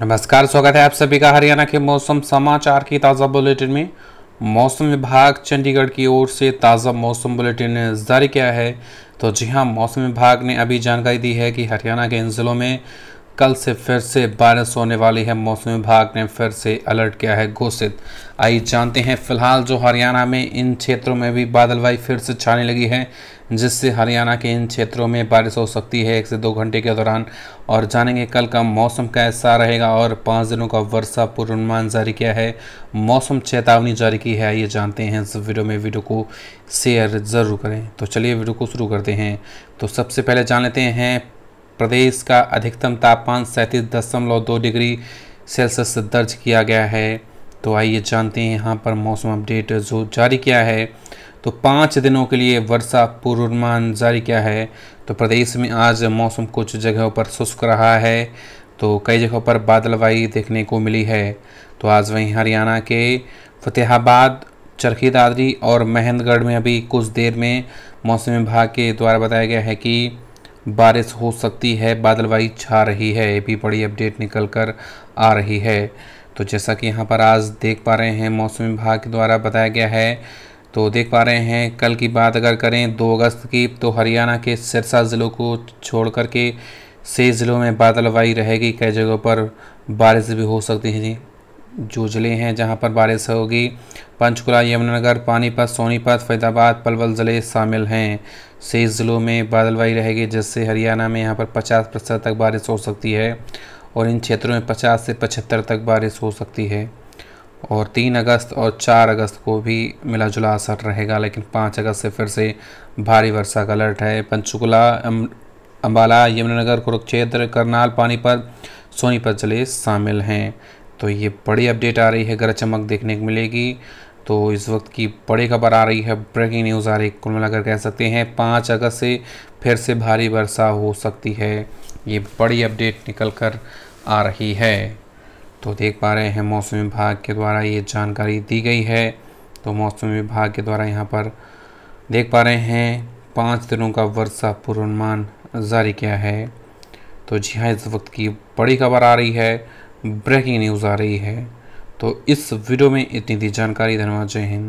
नमस्कार स्वागत है आप सभी का हरियाणा के मौसम समाचार की ताज़ा बुलेटिन में मौसम विभाग चंडीगढ़ की ओर से ताज़ा मौसम बुलेटिन जारी किया है तो जी हाँ मौसम विभाग ने अभी जानकारी दी है कि हरियाणा के इन ज़िलों में कल से फिर से बारिश होने वाली है मौसम विभाग ने फिर से अलर्ट किया है घोषित आइए जानते हैं फिलहाल जो हरियाणा में इन क्षेत्रों में भी बादलवाई फिर से छाने लगी है जिससे हरियाणा के इन क्षेत्रों में बारिश हो सकती है एक से दो घंटे के दौरान और जानेंगे कल का मौसम कैसा रहेगा और पाँच दिनों का वर्षा पूर्वानुमान जारी किया है मौसम चेतावनी जारी की है ये जानते हैं इस वीडियो में वीडियो को शेयर ज़रूर करें तो चलिए वीडियो को शुरू करते हैं तो सबसे पहले जान लेते हैं प्रदेश का अधिकतम तापमान सैंतीस दशमलव दो डिग्री सेल्सियस दर्ज किया गया है तो आइए जानते हैं यहाँ पर मौसम अपडेट जो जारी किया है तो पाँच दिनों के लिए वर्षा पूर्वानुमान जारी किया है तो प्रदेश में आज मौसम कुछ जगहों पर शुष्क रहा है तो कई जगहों पर बादलवाई देखने को मिली है तो आज वहीं हरियाणा के फतेहाबाद चरखी दादरी और महेंद्रगढ़ में अभी कुछ देर में मौसम विभाग के द्वारा बताया गया है कि बारिश हो सकती है बादलवाई छा रही है ये भी बड़ी अपडेट निकल कर आ रही है तो जैसा कि यहाँ पर आज देख पा रहे हैं मौसम विभाग के द्वारा बताया गया है तो देख पा रहे हैं कल की बात अगर करें दो अगस्त की तो हरियाणा के सिरसा ज़िलों को छोड़ कर के से ज़िलों में बादलवाई रहेगी कई जगहों पर बारिश भी हो सकती है जी जो ज़िले हैं जहां पर बारिश होगी पंचकुला यमुनानगर पानीपत सोनीपत फैदाबाद पलवल ज़िले शामिल हैं शेष ज़िलों में बादलवाई रहेगी जिससे हरियाणा में यहां पर 50 प्रतिशत तक बारिश हो सकती है और इन क्षेत्रों में 50 से 75 तक बारिश हो सकती है और तीन अगस्त और चार अगस्त को भी मिला जुला असर रहेगा लेकिन पाँच अगस्त से फिर से भारी वर्षा का अलर्ट है पंचकुला अम्बाला यमुनानगर कुरुक्षेत्र करनाल पानीपत सोनीपत ज़िले शामिल हैं तो ये बड़ी अपडेट आ रही है गरज चमक देखने को मिलेगी तो इस वक्त की बड़ी खबर आ रही है ब्रेकिंग न्यूज़ आ रही है कुल मिलाकर कह सकते हैं पाँच अगस्त से फिर से भारी वर्षा हो सकती है ये बड़ी अपडेट निकल कर आ रही है तो देख पा रहे हैं मौसम विभाग के द्वारा ये जानकारी दी गई है तो मौसम विभाग के द्वारा यहाँ पर देख पा रहे हैं पाँच दिनों का वर्षा पूर्वानुमान जारी किया है तो जी हाँ इस वक्त की बड़ी खबर आ रही है ब्रेकिंग न्यूज़ आ रही है तो इस वीडियो में इतनी थी जानकारी धन्यवाद जय हिंद